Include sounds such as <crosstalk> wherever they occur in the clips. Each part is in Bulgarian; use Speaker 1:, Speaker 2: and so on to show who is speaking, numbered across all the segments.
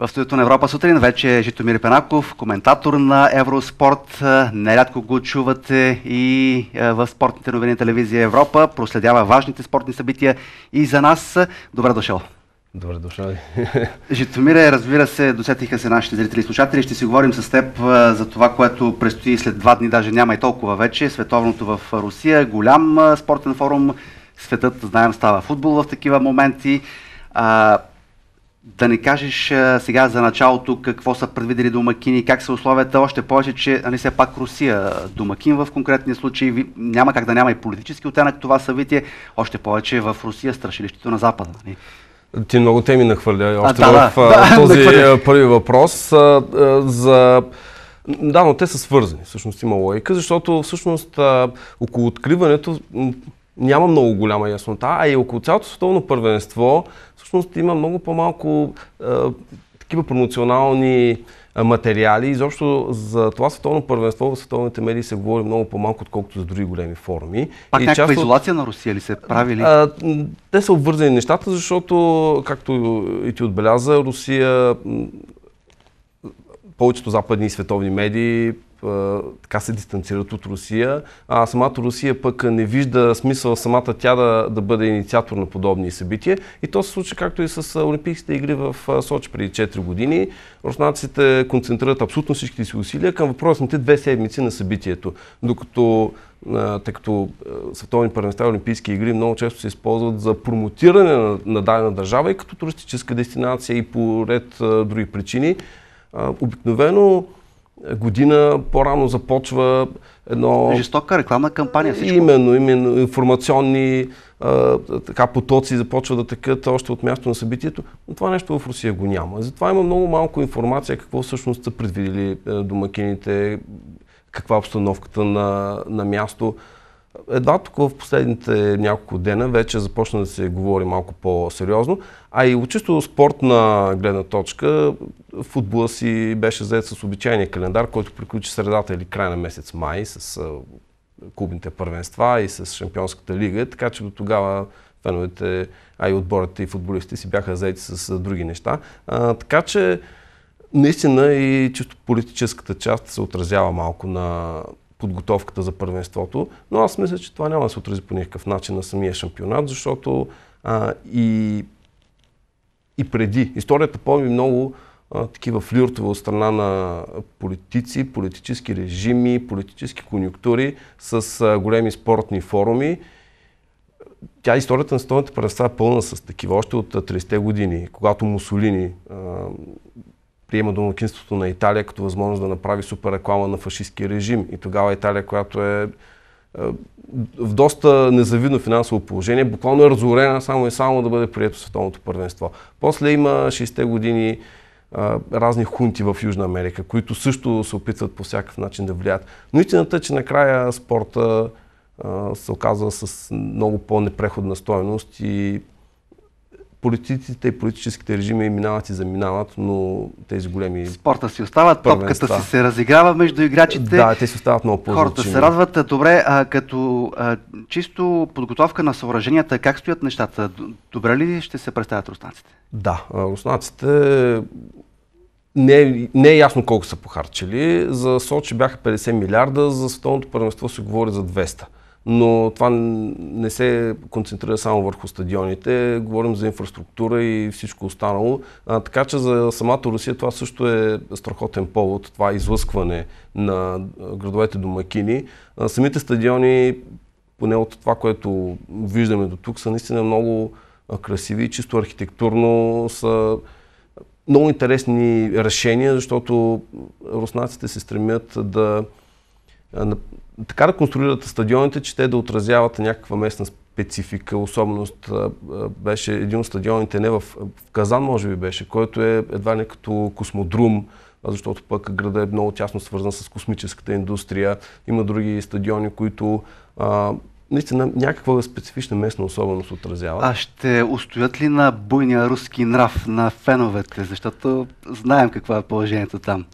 Speaker 1: В студиото на Европа сутрин вече е Житомир Пенаков, коментатор на Евроспорт. Нерядко го чувате и е, в спортните новини телевизия Европа. Проследява важните спортни събития и за нас. Добре дошъл. Добре дошъл. <laughs> Житомире, разбира се, досетиха се нашите зрители и слушатели. Ще си говорим с теб е, за това, което предстои след два дни, даже няма и толкова вече. Световното в Русия, голям е, спортен форум. Светът, знаем, става футбол в такива моменти да не кажеш а, сега за началото какво са предвидели домакини, как са условията, още повече, че не нали, все пак Русия домакин в конкретния случай ви, няма как да няма и политически оттенък това събитие, още повече в Русия страшилището на Запада. Нали? Ти много теми нахвърля още а, да, в да, <laughs> този да,
Speaker 2: първи въпрос. А, за... Да, но те са свързани. Всъщност има логика, защото всъщност около откриването няма много голяма яснота, а и около цялото световно първенство всъщност има много по-малко а, такива промоционални материали. Изобщо за това световно първенство в световните медии се говори много по-малко, отколкото за други големи форми. Пак и някаква част... изолация на Русия ли се прави ли? А, те са обвързани нещата, защото, както и ти отбеляза, Русия повечето западни и световни медии така се дистанцират от Русия, а самата Русия пък не вижда смисъл самата тя да, да бъде инициатор на подобни събития. И то се случи както и с Олимпийските игри в Сочи преди 4 години. Руснаците концентрират абсолютно всичките си усилия към въпросните две седмици на събитието. Докато тъй като световни първенства и олимпийски игри много често се използват за промотиране на, на дадена държава и като туристическа дестинация и по ред други причини. Обикновено година по-рано започва едно... Жестока рекламна кампания, всичко. Именно, именно информационни а, така, потоци започват да тъкат още от място на събитието, но това нещо в Русия го няма. Затова има много малко информация какво всъщност са предвидели е, домакините, каква е обстановката на, на място. Едва тук в последните няколко дена вече започна да се говори малко по-сериозно, а и от чисто спортна гледна точка футбола си беше заед с обичайния календар, който приключи средата или края на месец май с клубните първенства и с Шампионската лига, така че до тогава феновете, а и отборите и футболистите си бяха заети с други неща. А, така че наистина и чисто политическата част се отразява малко на подготовката за първенството, но аз мисля, че това няма да се отрази по никакъв начин на самия шампионат, защото а, и, и преди. Историята помни много а, такива флиртове от страна на политици, политически режими, политически конъюнктури с а, големи спортни форуми тя историята на столната първенства е пълна с такива, още от 30-те години, когато Мусолини приема домакинството на Италия като възможност да направи супер реклама на фашистски режим. И тогава Италия, която е, е в доста незавидно финансово положение, буквално е разорена само и само да бъде прието световното първенство. После има 60-те години а, е, разни хунти в Южна Америка, които също се опитват по всякакъв начин да влияят. Но истината е, че накрая спорта а, е, се оказва с много по-непреходна стоеност и политиците и политическите режими минават и заминават, но тези големи.
Speaker 1: Спорта си остават, първенства. топката си се разиграва между играчите. Да, те си остават много по Хората се радват. Добре, а, като а, чисто подготовка на съоръженията, как стоят нещата? Добре ли ще се представят руснаците? Да, руснаците
Speaker 2: не, не е ясно колко са похарчили. За Сочи бяха 50 милиарда, за световното първенство се говори за 200 но това не се концентрира само върху стадионите, говорим за инфраструктура и всичко останало. А, така че за самата Русия това също е страхотен повод, това излъскване на градовете домакини. А, самите стадиони, поне от това, което виждаме до тук, са наистина много красиви чисто архитектурно са много интересни решения, защото руснаците се стремят да така да конструират стадионите, че те да отразяват някаква местна специфика, особеност. Беше един от стадионите, не в, в Казан, може би беше, който е едва не като космодрум, защото пък града е много тясно свързан с космическата индустрия. Има други стадиони, които наистина някаква специфична местна особеност отразява.
Speaker 1: А ще устоят ли на буйния руски нрав на феновете, защото знаем какво е положението там?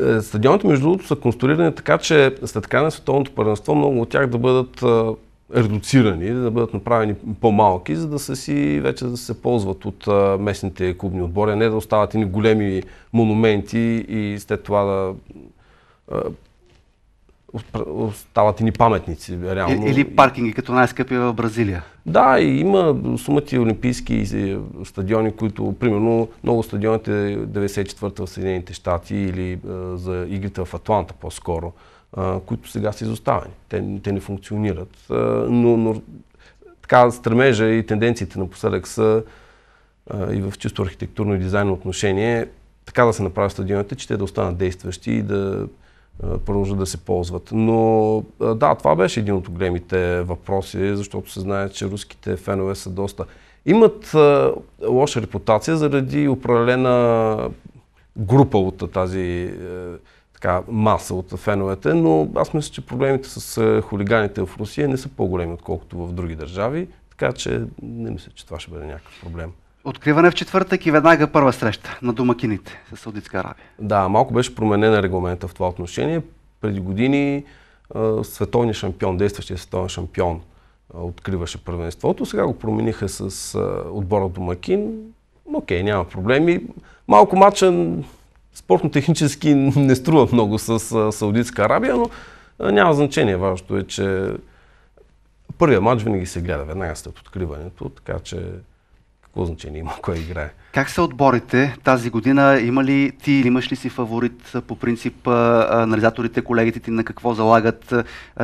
Speaker 1: Е, стадионите, между
Speaker 2: другото, са конструирани така, че след края на световното първенство много от тях да бъдат редуцирани, да бъдат направени по-малки, за да са си вече да се ползват от местните клубни отбори, а не да остават ини големи монументи и след това да остават и ни паметници. Реално. Е, или
Speaker 1: паркинги, като най-скъпи е в Бразилия. Да, и
Speaker 2: има сумати олимпийски стадиони, които, примерно, много стадионите 94-та в Съединените щати или е, за игрите в Атланта по-скоро, е, които сега са изоставени. Те, те не функционират. Е, но, но така стремежа и тенденциите напоследък са е, и в чисто архитектурно и дизайнно отношение така да се направят стадионите, че те да останат действащи и да продължат да се ползват. Но да, това беше един от големите въпроси, защото се знае, че руските фенове са доста... Имат а, лоша репутация заради определена група от тази а, е, така, маса от феновете, но аз мисля, че проблемите с е, хулиганите в Русия не са по-големи, отколкото в други държави, така че не мисля, че това ще бъде някакъв проблем.
Speaker 1: Откриване в четвъртък и веднага първа среща на домакините с Саудитска Арабия. Да, малко беше променена регламента в това отношение. Преди
Speaker 2: години световният шампион, действащия световен шампион, откриваше първенството. Сега го промениха с отбора домакин. Окей, няма проблеми. Малко матча спортно-технически не струва много с Саудитска Арабия, но няма значение. Важното е, че първият матч винаги се гледа веднага след откриването, така че какво значение има кой играе?
Speaker 1: Как са отборите тази година? Има ли ти или имаш ли си фаворит по принцип анализаторите, колегите ти на какво залагат?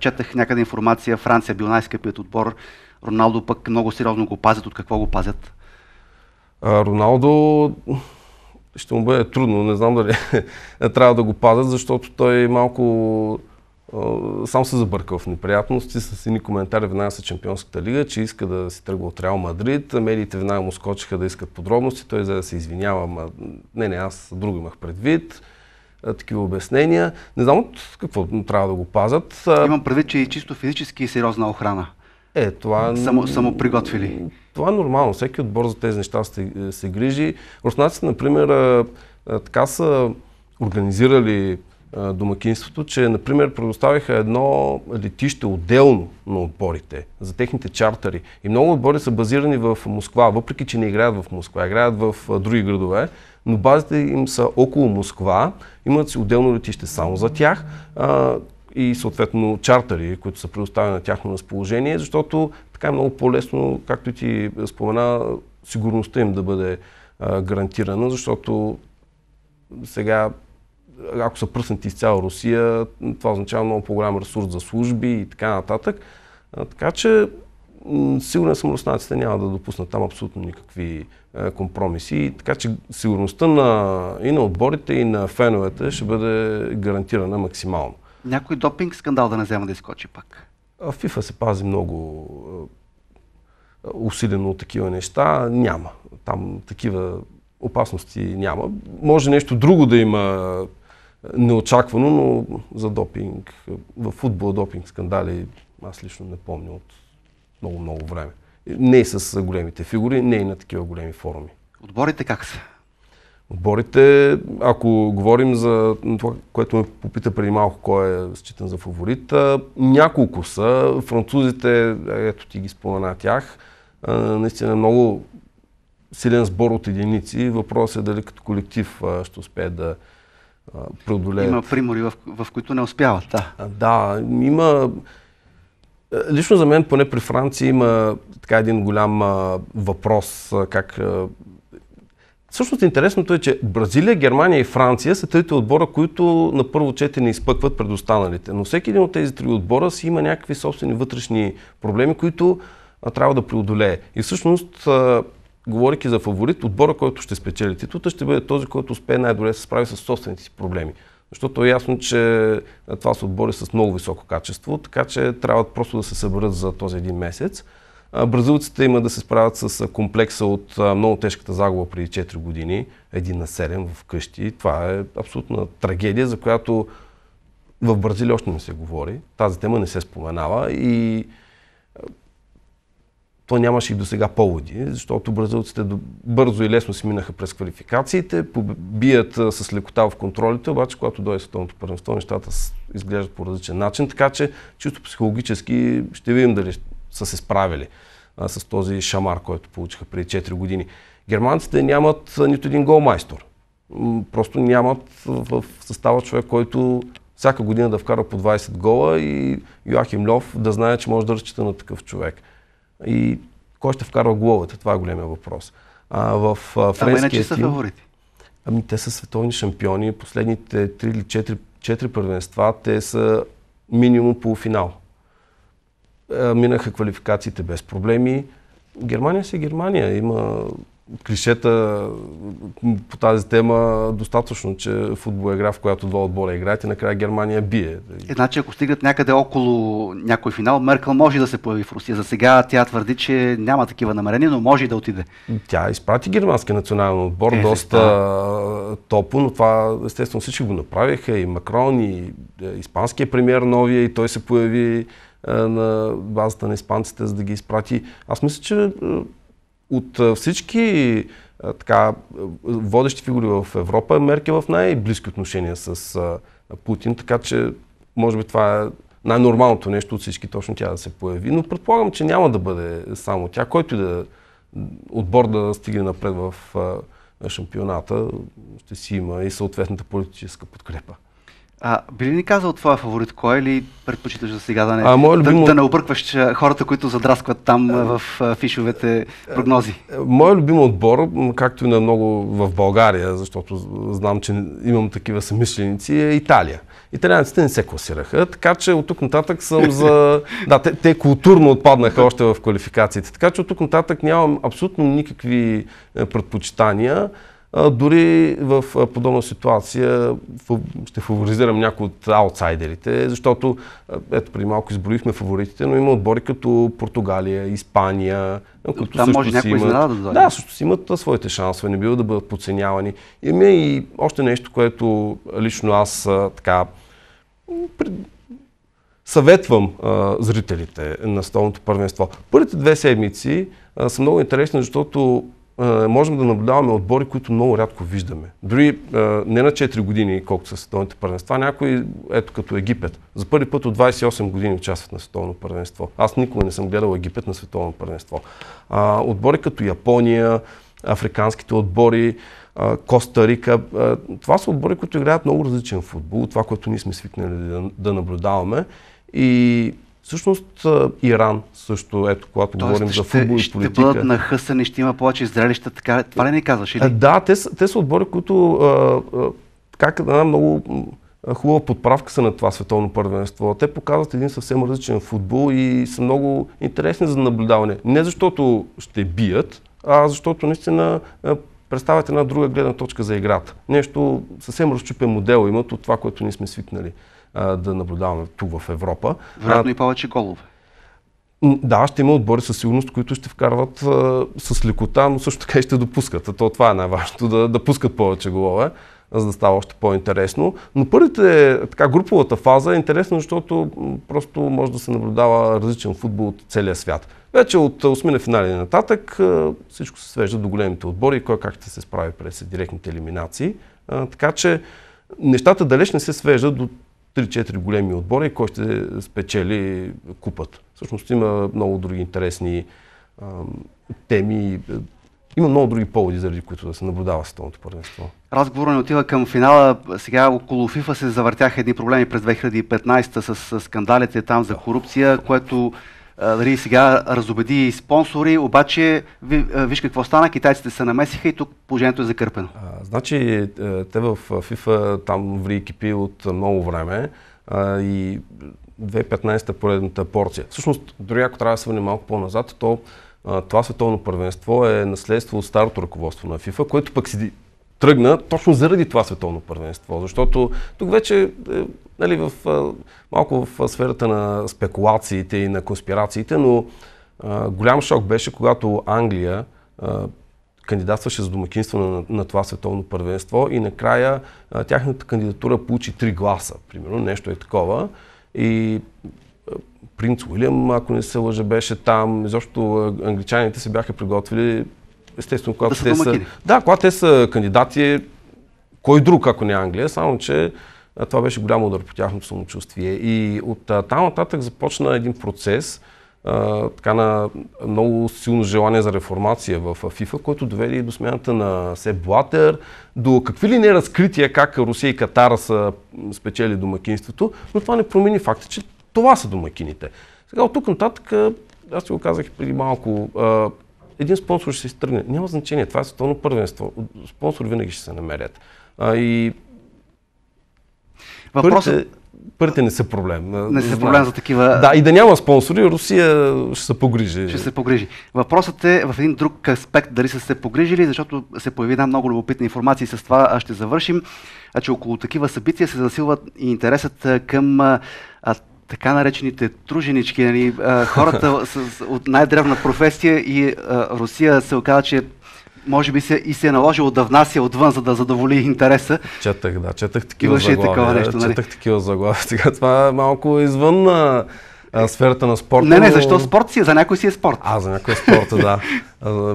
Speaker 1: Четах някъде информация, Франция бил най-скъпият отбор, Роналдо пък много сериозно го пазят. От какво го пазят? А, Роналдо
Speaker 2: ще му бъде трудно, не знам дали <laughs> трябва да го пазят, защото той малко сам се забърка в неприятности с едни коментари веднага с Чемпионската лига, че иска да си тръгва от Реал Мадрид. Медиите веднага му скочиха да искат подробности. Той за да се извинява, ма не, не, аз друго имах предвид такива обяснения. Не знам от какво
Speaker 1: трябва да го пазят. Имам предвид, че и чисто физически и е сериозна охрана.
Speaker 2: Е, това... Само, само приготвили. Това е нормално. Всеки отбор за тези неща се, се грижи. Руснаците, например, така са организирали домакинството, че, например, предоставиха едно летище отделно на отборите, за техните чартери. И много отбори са базирани в Москва, въпреки че не играят в Москва, играят в други градове, но базите им са около Москва, имат си отделно летище само за тях и съответно чартери, които са предоставени на тяхно разположение, защото така е много по-лесно, както ти спомена, сигурността им да бъде гарантирана, защото сега ако са пръснати из цяла Русия, това означава много по-голям ресурс за служби и така нататък. така че сигурен съм, руснаците няма да допуснат там абсолютно никакви е, компромиси. Така че сигурността на, и на отборите, и на феновете ще бъде гарантирана максимално. Някой
Speaker 1: допинг скандал да не взема да изкочи пак?
Speaker 2: ФИФА се пази много е, е, усилено от такива неща. Няма. Там такива опасности няма. Може нещо друго да има неочаквано, но за допинг, в футбола допинг скандали аз лично не помня от много-много време. Не и е с големите фигури, не и е на такива големи форуми. Отборите как са? Отборите, ако говорим за това, което ме попита преди малко, кой е считан за фаворит, няколко са. Французите, е, ето ти ги спомена тях, наистина много силен сбор от единици. Въпросът е дали като колектив ще успее да преодолеят. Има примори, в, в които не успяват. Да. да, има... Лично за мен, поне при Франция, има така един голям а, въпрос а, как... Същото интересното е, че Бразилия, Германия и Франция са трите отбора, които на първо четене изпъкват пред останалите. Но всеки един от тези три отбора си има някакви собствени вътрешни проблеми, които а, трябва да преодолее. И всъщност а, говорики за фаворит, отбора, който ще спечели титлата, ще бъде този, който успее най-добре да се справи с собствените си проблеми. Защото е ясно, че това са отбори с много високо качество, така че трябва просто да се съберат за този един месец. Бразилците има да се справят с комплекса от много тежката загуба преди 4 години, 1 на 7 в къщи. Това е абсолютна трагедия, за която в Бразилия още не се говори. Тази тема не се споменава и то нямаше и до сега поводи, защото бразилците бързо и лесно си минаха през квалификациите, бият с лекота в контролите, обаче когато дойде световното първенство, нещата изглеждат по различен начин, така че чисто психологически ще видим дали са се справили а, с този шамар, който получиха преди 4 години. Германците нямат нито един гол майстор. Просто нямат в състава човек, който всяка година да вкара по 20 гола и Йоахим Льов да знае, че може да разчита на такъв човек. И кой ще вкарва головата? Това е големия въпрос. А, в а, френския Ама иначе са фаворити. Ами те са световни шампиони. Последните 3 или 4, 4 първенства те са минимум полуфинал. А, минаха квалификациите без проблеми. Германия си е Германия. Има клишета по тази
Speaker 1: тема достатъчно, че футбол е игра, в която два отбора играят и накрая Германия бие. Е, значи, ако стигнат някъде около някой финал, Меркъл може да се появи в Русия. За сега тя твърди, че няма такива намерения, но може и да отиде. Тя изпрати германския национален отбор е, доста да.
Speaker 2: топо, но това естествено всички го направиха. И Макрон, и е, испанския премьер новия, и той се появи е, на базата на испанците, за да ги изпрати. Аз мисля, че от всички така, водещи фигури в Европа, Меркел в най-близки отношения с Путин, така че може би това е най-нормалното нещо от всички точно тя да се появи, но предполагам, че няма да бъде само тя, който и да отбор да стигне напред в шампионата, ще си има и съответната политическа
Speaker 1: подкрепа. А, би ли ни казал твоя фаворит кой или предпочиташ за сега да не, а, любим... да, да не объркваш хората, които задраскват там а, в а, фишовете прогнози? Моят любим отбор, както и на много в България,
Speaker 2: защото знам, че имам такива съмишленици, е Италия. Италианците не се класираха, така че от тук нататък съм за... <laughs> да, те, те културно отпаднаха още в квалификациите, така че от тук нататък нямам абсолютно никакви е, предпочитания. Дори в подобна ситуация ще фаворизирам някои от аутсайдерите, защото ето преди малко изброихме фаворитите, но има отбори като Португалия, Испания, които Там също може си имат... Да, да, също си имат своите шансове, не бива да бъдат подценявани. Има е и още нещо, което лично аз така съветвам а, зрителите на столното първенство. Първите две седмици а, са много интересни, защото можем да наблюдаваме отбори, които много рядко виждаме. Дори не на 4 години, колкото са световните първенства, някои, ето като Египет, за първи път от 28 години участват на световно първенство. Аз никога не съм гледал Египет на световно първенство. Отбори като Япония, африканските отбори, Коста Рика. Това са отбори, които играят много различен футбол, това, което ние сме свикнали да, да наблюдаваме.
Speaker 1: И Всъщност Иран също, ето, когато Тоест, говорим ще, за футбол и политика. Ще бъдат нахъсани, ще има повече зрелища, така, това ли не казваш? Или? Да, те, те са отбори,
Speaker 2: които, как една много хубава подправка са на това световно първенство. Те показват един съвсем различен футбол и са много интересни за наблюдаване. Не защото ще бият, а защото наистина представят една друга гледна точка за играта. Нещо съвсем разчупен модел имат от това, което ние сме свикнали да наблюдаваме тук в Европа. Вероятно
Speaker 1: и повече голове.
Speaker 2: Да, ще има отбори със сигурност, които ще вкарват а, с лекота, но също така и ще допускат. А то това е най-важното, да, да пускат повече голове за да става още по-интересно. Но първите, така груповата фаза е интересна, защото просто може да се наблюдава различен футбол от целия свят. Вече от осмина финали нататък всичко се свежда до големите отбори и кой как ще се справи през директните елиминации. Така че нещата далеч не се свеждат до 3-4 големи отбора и кой ще спечели купата. Всъщност има много други интересни а, теми. Е, има много други поводи, заради които да се наблюдава световното първенство.
Speaker 1: Разговорът не отива към финала. Сега около ФИФА се завъртяха едни проблеми през 2015 с скандалите там за корупция, което дали сега разобеди и спонсори, обаче ви, виж какво стана, китайците се намесиха и тук положението е закърпено. А, значи,
Speaker 2: е, те в FIFA там ври кипи от много време а, и 2015-та поредната порция. Всъщност, дори ако трябва да се върне малко по-назад, то това световно първенство е наследство от старото ръководство на FIFA, което пък си тръгна точно заради това световно първенство. Защото тук вече е, нали, в, е, малко в сферата на спекулациите и на конспирациите, но а, е, голям шок беше, когато Англия а, кандидатстваше за домакинство на, на това световно първенство и накрая а, тяхната кандидатура получи три гласа, примерно, нещо е такова. И принц Уилям, ако не се лъжа, беше там. Изобщо англичаните се бяха приготвили Естествено, когато да те са... Да, когато те са кандидати, кой друг, ако не Англия, само че това беше голям удар по тяхното самочувствие. И от там нататък започна един процес, а, така на много силно желание за реформация в ФИФА, който доведе и до смяната на Сеп Блатер, до какви ли не разкрития как Русия и Катара са спечели домакинството, но това не промени факта, че това са домакините. Сега от тук нататък, аз ти го казах преди малко, а, един спонсор ще се изтръгне. Няма значение, това е световно първенство. Спонсор винаги ще се намерят. А, и...
Speaker 1: Въпросът...
Speaker 2: Пърте не са проблем. Не са проблем за такива. Да, и да няма спонсори, Русия
Speaker 1: ще се погрижи. Ще се погрижи. Въпросът е в един друг аспект дали са се погрижили, защото се появи една много любопитна информация и с това ще завършим, че около такива събития се засилват и интересът към така наречените труженички, нали, а, хората <laughs> с, с, от най-древна професия и а, Русия се оказа, че може би се, и се е наложило да внася отвън, за да задоволи интереса.
Speaker 2: Четах, да, четах такива Имаше заглавия. Такова нещо, нали? Четах такива заглавия.
Speaker 1: <laughs> Сега това е малко
Speaker 2: извън а, а, сферата на спорта. Не, не, защо спорт си? Е? За някой си е спорт. А, за някой е спорт, да.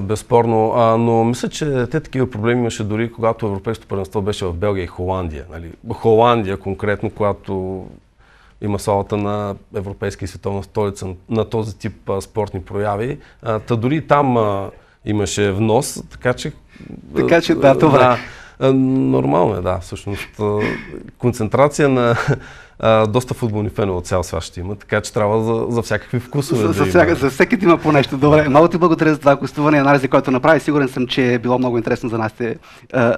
Speaker 2: <laughs> безспорно. А, но мисля, че те такива проблеми имаше дори когато Европейското първенство беше в Белгия и Холандия. Нали? Холандия конкретно, когато има салата на Европейска и световна столица на този тип а, спортни прояви. А, та дори там а, имаше внос, така че... Така че да, това. Да, е, нормално е, да, всъщност. Е, концентрация на е, доста футболни фенове от цял свят ще има, така че трябва за, за всякакви вкусове. За, да за, всяка,
Speaker 1: за всеки има по нещо. Добре, много ти благодаря за това гостуване и анализа, който направи. Сигурен съм, че е било много интересно за нашите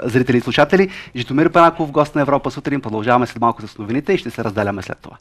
Speaker 1: зрители и слушатели. Житомир Панаков, гост на Европа сутрин. Продължаваме след малко с новините и ще се разделяме след това.